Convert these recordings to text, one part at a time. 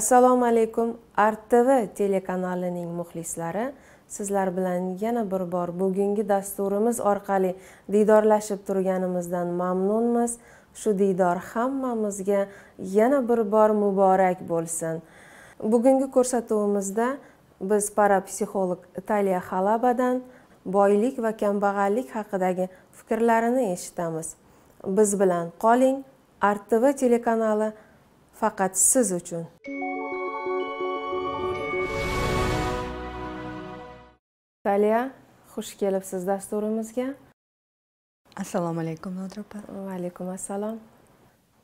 assalomu alaykum art tv telekanalining muxlislari sizlar bilan yana bir bor bugungi dasturimiz orqali diydorlashib turganimizdan mamnunmiz shu diydor hammamizga yana bir bor muborak bo'lsin bugungi ko'rsatuvimizda biz parapsixolog italiya xalabadan boylik va kambag'allik haqidagi fikrlarini eshitamiz biz bilan qoling art tv telekanali faqat siz uchun taliya xush kelibsiz dasturimizga assalomu alaykum nodir opa va alaykum assalom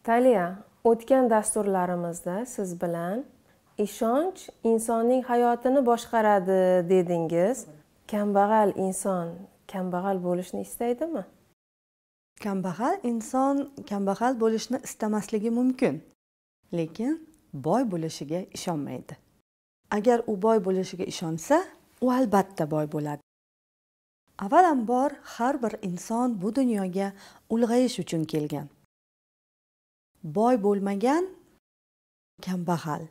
taliya o'tgan dasturlarimizda siz bilan ishonch insonning hayotini boshqaradi dedingiz kambag'al inson kambag'al bo'lishni istaydimi kambag'al inson kambag'al bo'lishni istamasligi mumkin lekin boy bo'lishiga ishonmaydi agar u boy bo'lishiga ishonsa u albatta boy bo'ladi avvalambor har bir inson bu dunyoga ulg'ayish uchun kelgan boy bo'lmagan kambag'al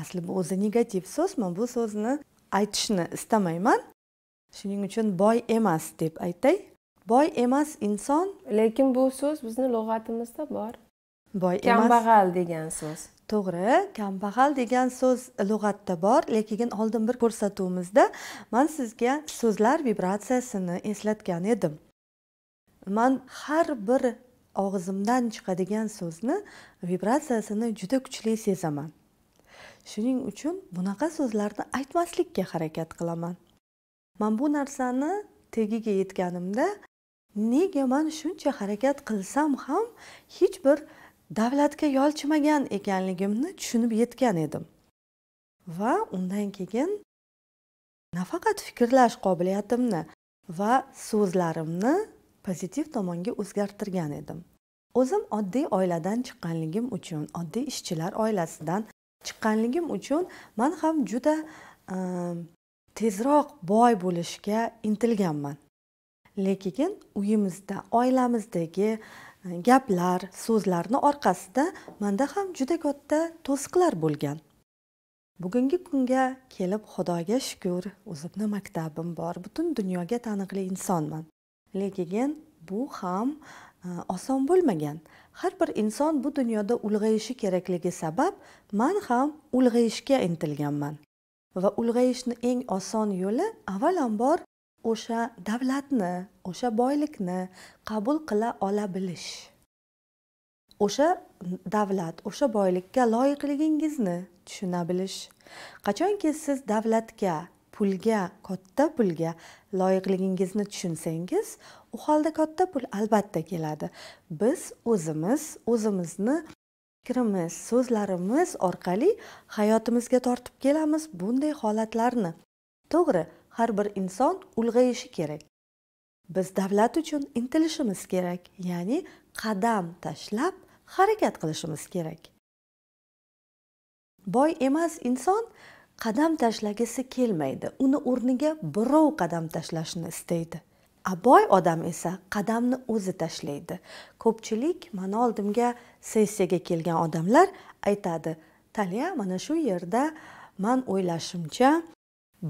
asli bu o'zi negativ so'zmi bu so'zni aytishni istamayman shuning uchun boy emas deb aytay boy emas inson lekin bu so'z bizni lug'atimizda bor boy emas kambag'al degan so'z to'g'ri kambag'al degan so'z lug'atda bor lekin oldin bir ko'rsatuvimizda man sizga so'zlar vibratsiyasini eslatgan edim man har bir og'zimdan chiqadigan so'zni vibratsiyasini juda kuchli sezaman shuning uchun bunaqa so'zlarni aytmaslikka harakat qilaman man bu narsani tagiga yetganimda nega man shuncha harakat qilsam ham hech bir davlatga yolchimagan ekanligimni tushunib yetgan edim va undan keyin nafaqat fikrlash qobiliyatimni va so'zlarimni pozitiv tomonga o'zgartirgan edim o'zim oddiy oiladan chiqqanligim uchun oddiy ishchilar oilasidan chiqqanligim uchun man ham juda ehm, tezroq boy bo'lishga intilganman lekin uyimizda oilamizdagi gaplar so'zlarni orqasida manda ham juda katta to'siqlar bo'lgan bugungi kunga kelib xudoga shukur o'zimni maktabim bor butun dunyoga taniqli insonman lekin bu ham e, oson bo'lmagan har bir inson bu dunyoda ulg'ayishi kerakligi sabab man ham ulg'ayishga intilganman va ulg'ayishni eng oson yo'li avvalambor o'sha davlatni o'sha boylikni qabul qila ola bilish o'sha davlat o'sha boylikka loyiqligingizni tushuna bilish qachonki siz davlatga pulga katta pulga loyiqligingizni tushunsangiz u holda katta pul albatta keladi biz o'zimiz o'zimizni fikrimiz so'zlarimiz orqali hayotimizga tortib kelamiz bunday holatlarni to'g'ri har bir inson ulg'ayishi kerak biz davlat uchun intilishimiz kerak ya'ni qadam tashlab harakat qilishimiz kerak boy emas inson qadam tashlagisi kelmaydi uni o'rniga birov qadam tashlashni istaydi boy odam esa qadamni o'zi tashlaydi ko'pchilik mana oldimga sessiyaga kelgan odamlar aytadi talya mana shu yerda man o'ylashimcha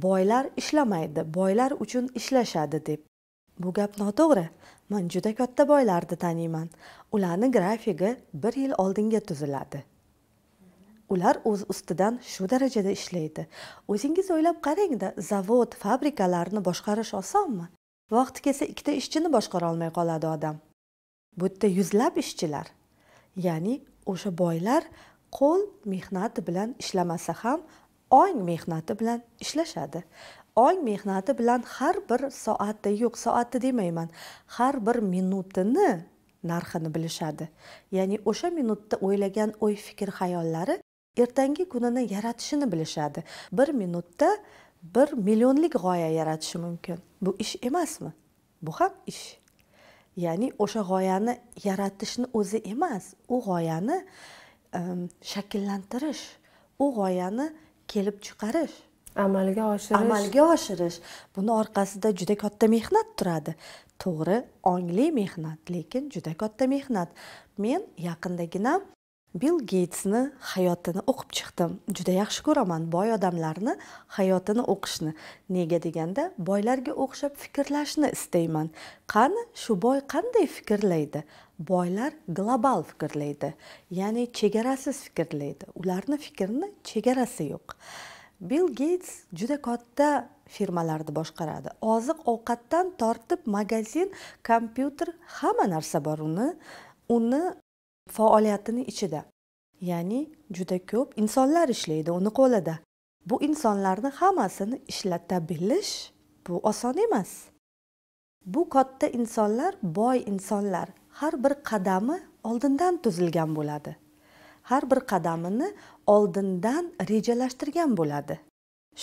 boylar ishlamaydi boylar uchun ishlashadi deb bu gap noto'g'ri men juda katta boylarni taniyman ularni grafigi bir yil oldinga tuziladi ular o'z ustidan shu darajada ishlaydi o'zingiz o'ylab qarangda zavod fabrikalarni boshqarish osonmi vaqti kelsa ikkita ishchini boshqara olmay qoladi odam bu yerda yuzlab ishchilar ya'ni o'sha boylar qo'l mehnati bilan ishlamasa ham ong mehnati bilan ishlashadi ong mehnati bilan har bir soatni yo'q soatni demayman har bir minutini narxini bilishadi ya'ni o'sha minutda o'ylagan o'y fikr hayollari ertangi kunini yaratishini bilishadi bir minutda bir millionlik g'oya yaratishi mumkin bu ish emasmi bu ham ish ya'ni o'sha g'oyani yaratishni o'zi emas u g'oyani ehm, shakllantirish u g'oyani kelib chiqarish amalga oshirish amalga oshirish buni orqasida juda katta mehnat turadi to'g'ri ongli mehnat lekin juda katta mehnat men yaqindagina bill geytsni hayotini o'qib chiqdim juda yaxshi ko'raman boy odamlarni hayotini o'qishni nega deganda boylarga o'xshab fikrlashni istayman qani shu boy qanday fikrlaydi boylar global fikrlaydi ya'ni chegarasiz fikrlaydi ularni fikrini chegarasi yo'q bill geyts juda katta firmalarni boshqaradi oziq ovqatdan tortib magazin kompyuter hamma narsa bor uni uni faoliyatini ichida ya'ni juda ko'p insonlar ishlaydi uni qo'lida bu insonlarni hammasini ishlata bilish bu oson emas bu katta insonlar boy insonlar har bir qadami oldindan tuzilgan bo'ladi har bir qadamini oldindan rejalashtirgan bo'ladi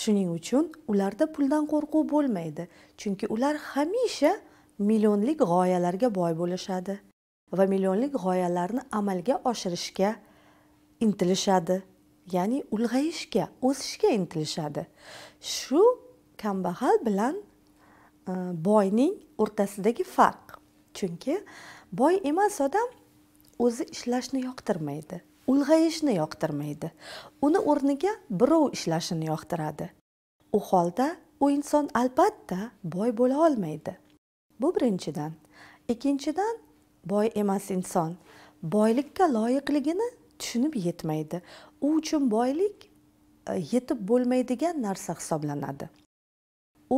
shuning uchun ularda puldan qo'rquv bo'lmaydi chunki ular hamisha millionlik g'oyalarga boy bo'lishadi va millionlik g'oyalarni amalga oshirishga intilishadi ya'ni ulg'ayishga o'sishga intilishadi shu kambag'al bilan e, boyning o'rtasidagi farq chunki boy emas odam o'zi ishlashni yoqtirmaydi ulg'ayishni yoqtirmaydi uni o'rniga birov ishlashini yoqtiradi u holda u inson albatta boy bo'la olmaydi bu birinchidan ikkinchidan boy emas inson boylikka loyiqligini tushunib yetmaydi u uchun boylik e, yetib bo'lmaydigan narsa hisoblanadi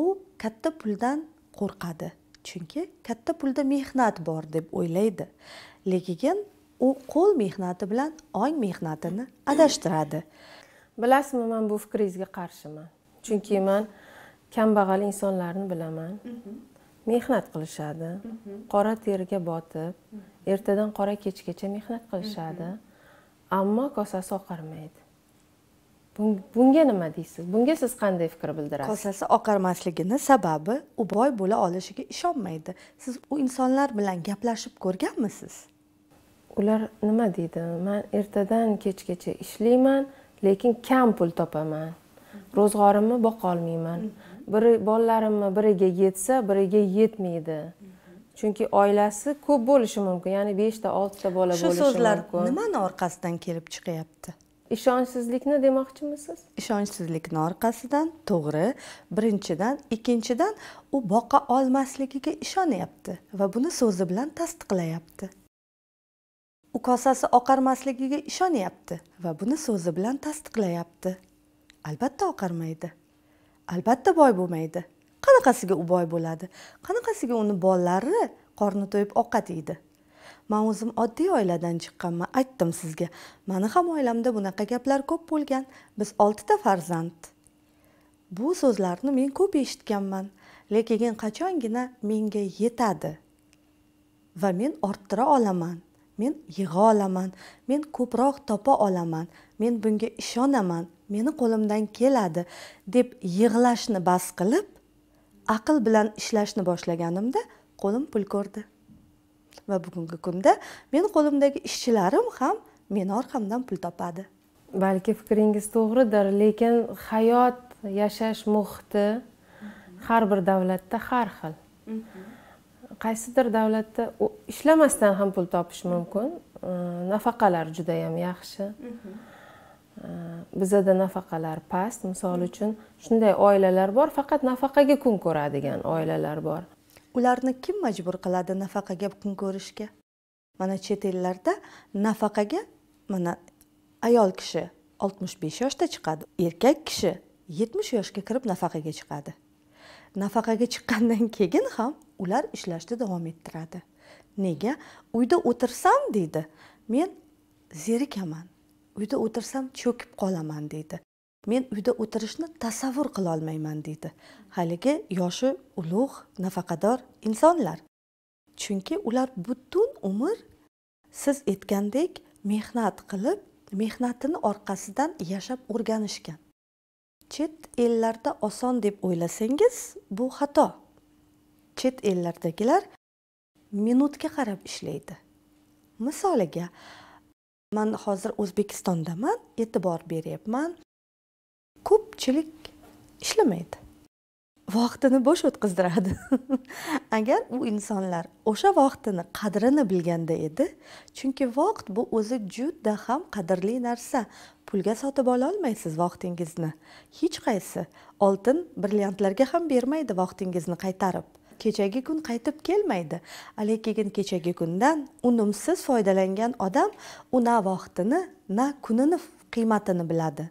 u katta puldan qo'rqadi chunki katta pulda mehnat bor deb o'ylaydi lekin u qo'l mehnati bilan ong mehnatini adashtiradi bilasizmi man bu fikringizga qarshiman chunki man kambag'al insonlarni bilaman mhm. mehnat qilishadi mhm. qora terga botib mhm. ertadan qora kechgacha mehnat qilishadi mhm. ammo kosasi oqarmaydi bunga nima deysiz bunga siz qanday fikr bildirasiz kosasi oqarmasligini sababi u boy bo'la olishiga ishonmaydi siz u insonlar bilan gaplashib ko'rganmisiz ular nima deydi man ertadan kechgacha ishlayman lekin kam pul topaman ro'zg'orimni boqolmayman biri bolalarimni biriga yetsa biriga yetmaydi chunki oilasi ko'p bo'lishi mumkin ya'ni beshta oltita bola bo'lishi mumkin shu so'zlar nimani orqasidan kelib chiqyapti ishonchsizlikni demoqchimisiz ishonchsizlikni orqasidan to'g'ri birinchidan ikkinchidan u boqa olmasligiga ishonyapti va buni so'zi bilan tasdiqlayapti u kosasi oqarmasligiga ishonyapti va buni so'zi bilan tasdiqlayapti albatta oqarmaydi albatta boy bo'lmaydi qanaqasiga u boy bo'ladi qanaqasiga uni bolalari qorni to'yib ovqat yeydi man o'zim oddiy oiladan chiqqanman aytdim sizga mani ham oilamda bunaqa gaplar ko'p bo'lgan biz oltita farzand bu so'zlarni men ko'p eshitganman lekin qachongina menga yetadi va men orttira olaman men yig'a olaman men ko'proq topa olaman men bunga ishonaman meni qo'limdan keladi deb yig'lashni bas qilib aql bilan ishlashni boshlaganimda qo'lim pul ko'rdi va bugungi kunda meni qo'limdagi ishchilarim ham meni orqamdan pul topadi balki fikringiz to'g'ridir lekin hayot yashash muhiti har bir davlatda har xil qaysidir davlatda ishlamasdan ham pul topish mumkin nafaqalar judayam yaxshi bizada nafaqalar past misol uchun shunday oilalar bor faqat nafaqaga kun ko'radigan oilalar bor ularni kim majbur qiladi nafaqaga kun ko'rishga mana chet ellarda nafaqaga mana ayol kishi 65 yoshda chiqadi erkak kishi 70 yoshga kirib nafaqaga chiqadi nafaqaga chiqqandan keyin ham ular ishlashni davom ettiradi nega uyda o'tirsam deydi men zerikaman uyda o'tirsam cho'kib qolaman deydi men uyda o'tirishni tasavvur qilolmayman deydi haligi yoshi ulug' nafaqador insonlar chunki ular butun umr siz aytgandek mehnat qilib mehnatini orqasidan yashab o'rganishgan chet ellarda oson deb o'ylasangiz bu xato chet ellardagilar minutga qarab ishlaydi misoliga man hozir o'zbekistondaman e'tibor beryapman ko'pchilik ishlamaydi vaqtini bo'sh o'tkazdiradi agar u insonlar o'sha vaqtini qadrini bilganda edi chunki vaqt bu o'zi juda ham qadrli narsa pulga sotib ola olmaysiz vaqtingizni hech qaysi oltin brilliantlarga ham bermaydi vaqtingizni qaytarib kechagi kun qaytib kelmaydi lekin kechagi kundan unumsiz foydalangan odam u na vaqtini na kunini qiymatini biladi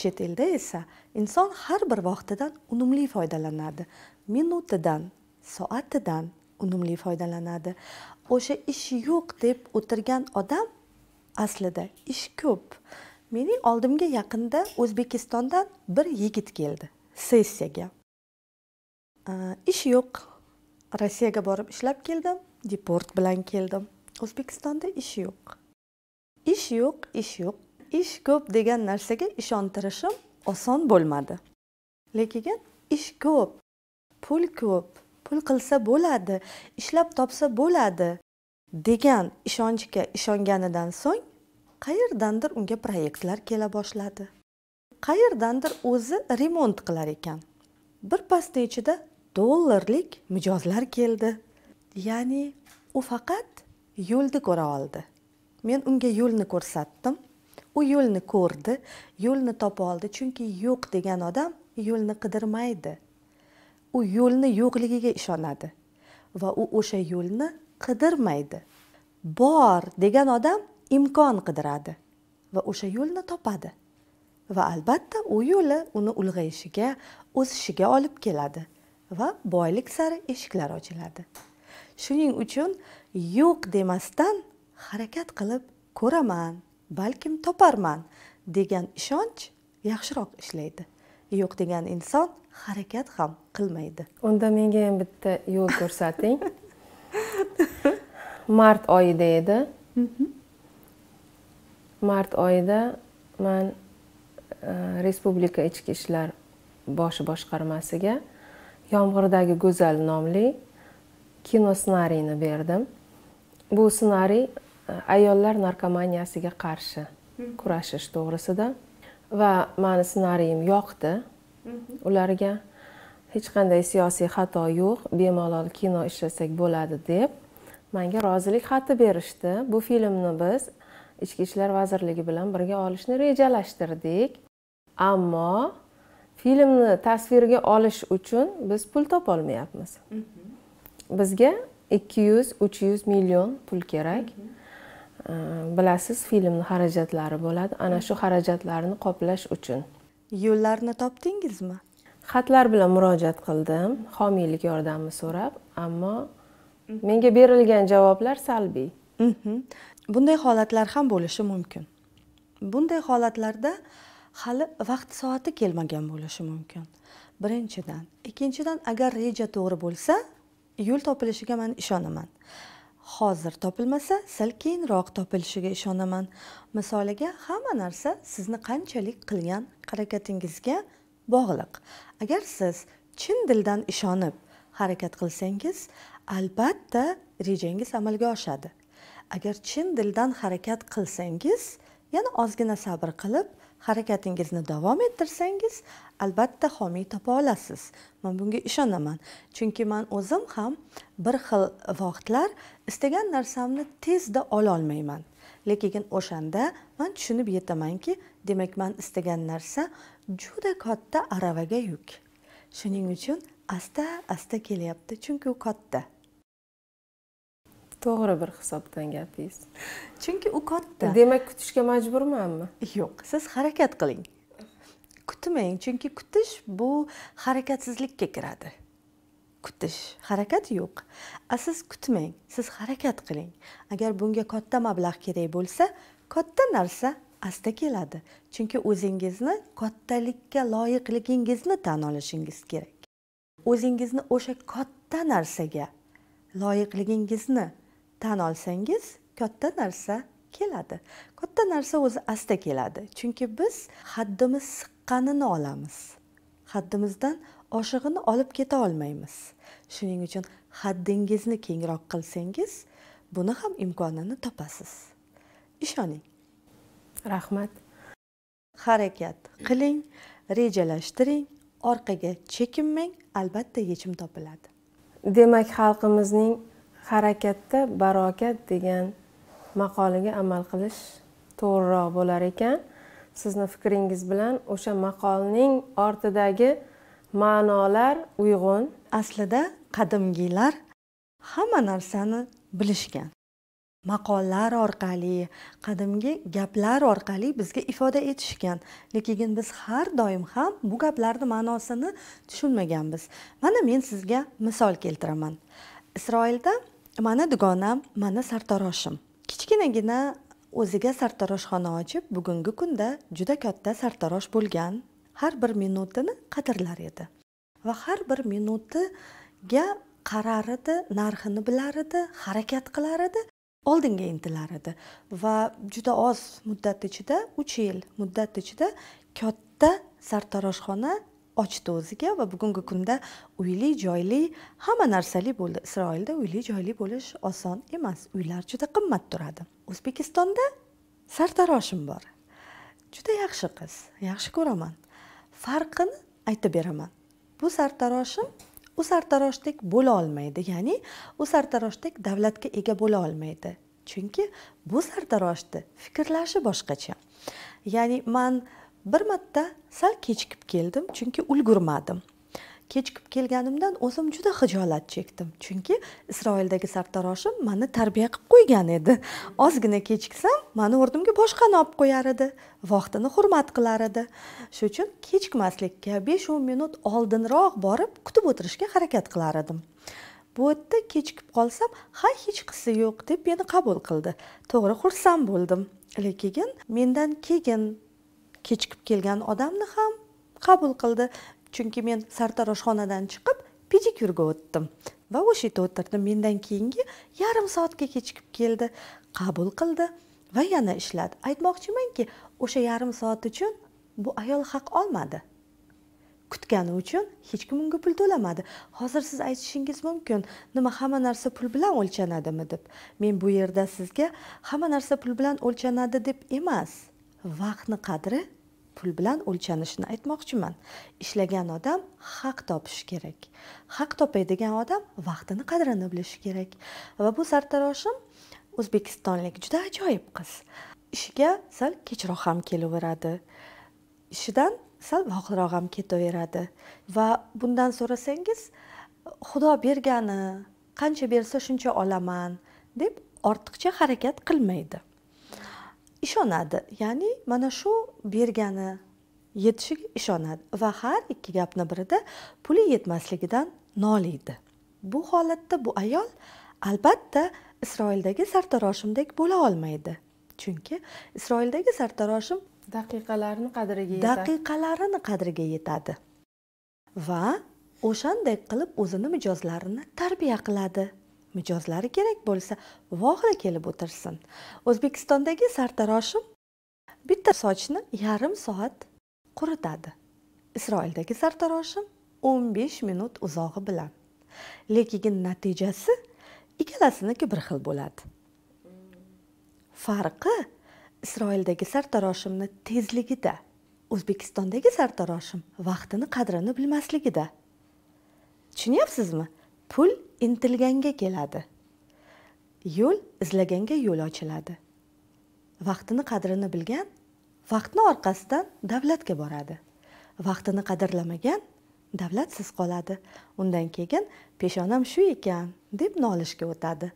chet elda esa inson har bir vaqtidan unumli foydalanadi minutidan soatidan unumli foydalanadi o'sha ish yo'q deb o'tirgan odam aslida ish ko'p mening oldimga yaqinda o'zbekistondan bir yigit keldi sessiyaga ish yo'q rossiyaga borib ishlab keldim deport bilan keldim o'zbekistonda ish yo'q ish yo'q ish yo'q ish ko'p degan narsaga ishontirishim oson bo'lmadi lekin ish ko'p pul ko'p pul qilsa bo'ladi ishlab topsa bo'ladi degan ishonchga ishonganidan so'ng qayerdandir unga proyektlar kela boshladi qayerdandir o'zi remont qilar ekan birpasni ichida dollarlik mijozlar keldi ya'ni u faqat yo'lni ko'ra oldi men unga yo'lni ko'rsatdim u yo'lni ko'rdi yo'lni topa oldi chunki yo'q degan odam yo'lni qidirmaydi u yo'lni yo'qligiga ishonadi va u o'sha yo'lni qidirmaydi bor degan odam imkon qidiradi va o'sha yo'lni topadi va albatta u yo'li uni ulg'ayishiga o'sishiga olib keladi va boylik sari eshiklar ochiladi shuning uchun yo'q demasdan harakat qilib ko'raman balkim toparman degan ishonch yaxshiroq ishlaydi yo'q degan inson harakat ham qilmaydi unda menga ham bitta yo'l ko'rsating mart oyida edi mart oyida man e, respublika ichki ishlar bosh boshqarmasiga yomg'irdagi go'zal nomli kino ssenariyni berdim bu ssenariy e, ayollar narkomaniyasiga qarshi kurashish to'g'risida va mani ssenariyim yoqdi ularga hech qanday siyosiy xato yo'q bemalol kino ishlasak bo'ladi deb manga rozilik xati berishdi bu filmni biz ichki ishlar vazirligi bilan birga olishni rejalashtirdik ammo filmni tasvirga olish uchun biz pul topolmayapmiz mhm. bizga ikki yuz uch yuz million pul kerak mhm. bilasiz filmni xarajatlari bo'ladi ana shu mhm. xarajatlarni qoplash uchun yo'llarni topdingizmi xatlar bilan murojaat qildim homiylik yordamini so'rab ammo menga berilgan javoblar salbiy bunday holatlar ham bo'lishi mumkin bunday holatlarda hali vaqt soati kelmagan bo'lishi mumkin birinchidan ikkinchidan agar reja to'g'ri bo'lsa yo'l topilishiga man ishonaman hozir topilmasa sal keyinroq topilishiga ishonaman misoliga hamma narsa sizni qanchalik qilgan harakatingizga bog'liq agar siz chin dildan ishonib harakat qilsangiz albatta rejangiz amalga oshadi agar chin dildan harakat qilsangiz yana ozgina sabr qilib harakatingizni davom ettirsangiz albatta homiy topa olasiz man bunga ishonaman chunki man o'zim ham bir xil vaqtlar istagan narsamni tezda ololmayman lekin o'shanda man tushunib yetamanki demak man istagan narsa juda katta aravaga yuk shuning uchun asta asta kelyapti chunki u katta to'g'ri bir hisobdan gapingiz chunki u katta demak kutishga majburmanmi yo'q siz harakat qiling kutmang chunki kutish bu harakatsizlikka kiradi kutish harakat yo'q a siz kutmang siz harakat qiling agar bunga katta mablag' kerak bo'lsa katta narsa asta keladi chunki o'zingizni kattalikka loyiqligingizni tan olishingiz kerak o'zingizni o'sha katta narsaga loyiqligingizni tan olsangiz katta narsa keladi katta narsa o'zi asta keladi chunki biz haddimiz siqqanini olamiz haddimizdan oshig'ini olib keta olmaymiz shuning uchun haddingizni kengroq qilsangiz buni ham imkonini topasiz ishoning rahmat harakat qiling rejalashtiring orqaga chekinmang albatta yechim topiladi demak xalqimizning harakatda barokat degan maqolaga amal qilish to'g'riroq bo'lar ekan sizni fikringiz bilan o'sha maqolning ortidagi ma'nolar uyg'un aslida qadimgilar hamma narsani bilishgan maqollar orqali qadimgi gaplar orqali bizga ifoda etishgan lekin biz har doim ham bu gaplarni ma'nosini tushunmaganmiz mana men sizga misol keltiraman isroilda mani dugonam mani sartaroshim kichkinagina o'ziga sartaroshxona ochib bugungi kunda juda katta sartarosh bo'lgan har bir minutini qadrlar edi va har bir minutiga qarar edi narxini bilar edi harakat qilar edi oldinga intilar edi va juda oz muddat ichida uch yil muddat ichida katta sartaroshxona ochdi o'ziga va bugungi kunda uyli joyli hamma narsali bo'ldi isroilda uyli joyli bo'lish oson emas uylar juda qimmat turadi o'zbekistonda sartaroshim bor juda yaxshi qiz yaxshi ko'raman farqini aytib beraman bu sartaroshim u sartaroshdek bo'la olmaydi ya'ni u sartaroshdek davlatga ega bo'la olmaydi chunki bu sartaroshni fikrlashi boshqacha ya'ni man bir marta sal kechikib keldim chunki ulgurmadim kechikib kelganimdan o'zim juda xijolat chekdim chunki isroildagi sartaroshim mani tarbiya qilib qo'ygan edi ozgina kechiksam mani o'rnimga boshqani olib qo'yar edi vaqtini hurmat qilar edi shuning uchun kechikmaslikka besh o'n minut oldinroq borib kutib o'tirishga harakat qilar edim bu yerda kechikib qolsam ha hech qisi yo'q deb meni qabul qildi to'g'ri xursand bo'ldim lekin mendan keyin kechikib kelgan odamni ham qabul qildi chunki men sartaroshxonadan chiqib pedikyurga o'tdim va o'sha yerda o'tirdim mendan keyingi yarim soatga kechikib keldi qabul qildi va yana ishladi aytmoqchimanki o'sha yarim soat uchun bu ayol haq olmadi kutgani uchun hech kim unga pul to'lamadi hozir siz aytishingiz mumkin nima hamma narsa pul bilan o'lchanadimi deb men bu yerda sizga hamma narsa pul bilan o'lchanadi deb emas vaqtni qadri pul bilan o'lchanishini aytmoqchiman ishlagan odam haq topishi kerak haq topadigan odam vaqtini qadrini bilishi kerak va bu sartaroshim o'zbekistonlik juda ajoyib qiz ishiga sal kechroq ham kelaveradi ishidan sal vaqtroq ham ketaveradi va bundan so'rasangiz xudo bergani qancha bersa shuncha olaman deb ortiqcha harakat qilmaydi ishonadi ya'ni mana shu bergani yetishiga ishonadi va har ikki gapni birida puli yetmasligidan noliydi bu holatda bu ayol albatta isroildagi sartaroshimdek bo'la olmaydi chunki isroildagi sartaroshim daqiqalarni qadriga yetadi daqiqalarini qadriga yetadi va o'shanday qilib o'zini mijozlarini tarbiya qiladi mijozlari kerak bo'lsa vohida kelib o'tirsin o'zbekistondagi sartaroshim bitta sochni yarim soat quritadi isroildagi sartaroshim 15 minut uzog'i bilan lekin natijasi ikkalasiniki bir xil bo'ladi farqi isroildagi sartaroshimni tezligida o'zbekistondagi sartaroshim vaqtini qadrini bilmasligida tushunyapsizmi pul intilganga keladi yo'l izlaganga yo'l ochiladi vaqtini qadrini bilgan vaqtni orqasidan davlatga boradi vaqtini qadrlamagan davlatsiz qoladi undan keyin peshonam shu ekan deb nolishga o'tadi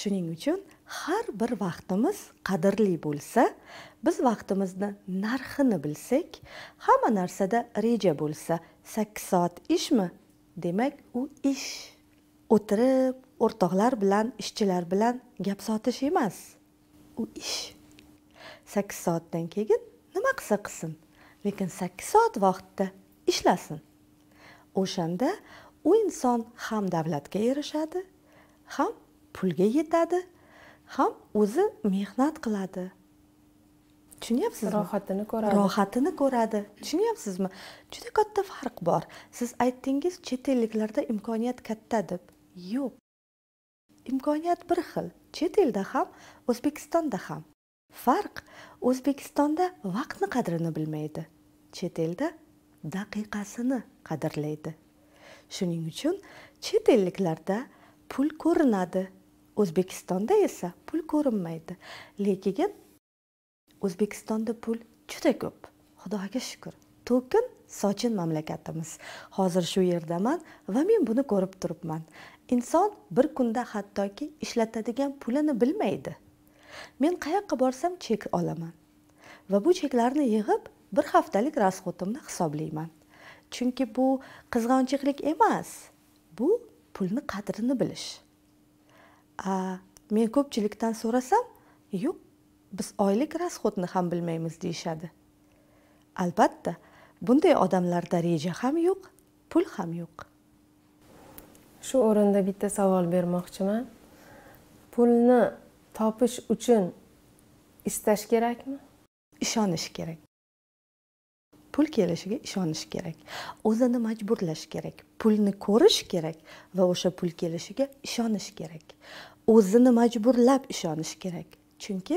shuning uchun har bir vaqtimiz qadrli bo'lsa biz vaqtimizni narxini bilsak hamma narsada reja bo'lsa sakkiz soat ishmi demak u ish o'tirib o'rtoqlar bilan ishchilar bilan gap sotish emas u ish sakkiz soatdan keyin nima qilsa qilsin lekin sakkiz soat vaqtda ishlasin o'shanda u inson ham davlatga erishadi ham pulga yetadi ham o'zi mehnat qiladi tushunyapsizmi rohatini ko'radi rohatini ko'radi tushunyapsizmi juda katta farq bor siz aytdingiz chet elliklarda imkoniyat katta deb yo'q imkoniyat bir xil chet elda ham o'zbekistonda ham farq o'zbekistonda vaqtni qadrini bilmaydi chet elda daqiqasini qadrlaydi shuning uchun chet elliklarda pul ko'rinadi o'zbekistonda esa pul ko'rinmaydi lekin o'zbekistonda pul juda ko'p xudoga shukur to'kin sochin mamlakatimiz hozir shu yerdaman va men buni ko'rib turibman inson bir kunda hattoki ishlatadigan pulini bilmaydi men qayoqqa borsam chek olaman va bu cheklarni yig'ib bir haftalik расходimni hisoblayman chunki bu qizg'onchiqlik emas bu pulni qadrini bilish a, men ko'pchilikdan so'rasam yo'q biz oylik расходni ham bilmaymiz deyishadi albatta bunday odamlarda reja ham yo'q pul ham yo'q shu o'rinda bitta savol bermoqchiman pulni topish uchun istash kerakmi ishonish kerak pul kelishiga ishonish kerak o'zini majburlash kerak pulni ko'rish kerak va o'sha pul kelishiga ishonish kerak o'zini majburlab ishonish kerak chunki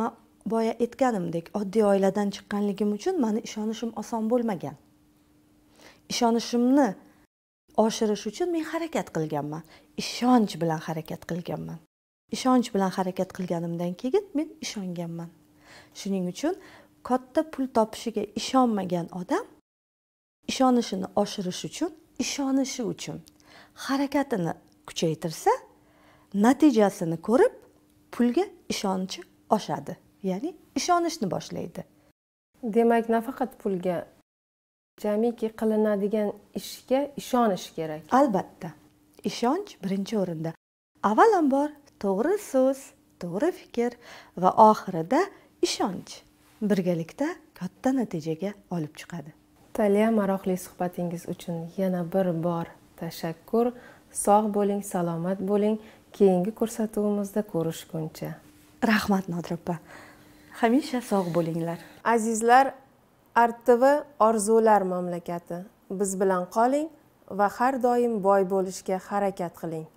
man boya aytganimdek oddiy oiladan chiqqanligim uchun mani ishonishim oson bo'lmagan ishonishimni oshirish uchun men harakat qilganman ishonch bilan harakat qilganman ishonch bilan harakat qilganimdan keyin men ishonganman shuning uchun katta pul topishiga ishonmagan odam ishonishini oshirish uchun ishonishi uchun harakatini kuchaytirsa natijasini ko'rib pulga ishonchi oshadi ya'ni ishonishni boshlaydi demak nafaqat pulga jamiki qilinadigan ishga ishonish kerak albatta ishonch birinchi o'rinda avvalambor to'g'ri so'z to'g'ri fikr va oxirida ishonch birgalikda katta natijaga olib chiqadi taliya maroqli suhbatingiz uchun yana bir bor tashakkur sog' bo'ling salomat bo'ling keyingi ko'rsatuvimizda ko'rishguncha rahmat nodira opa hamisha sog' bo'linglar azizlar artv orzular mamlakati biz bilan qoling va har doim boy bo'lishga harakat qiling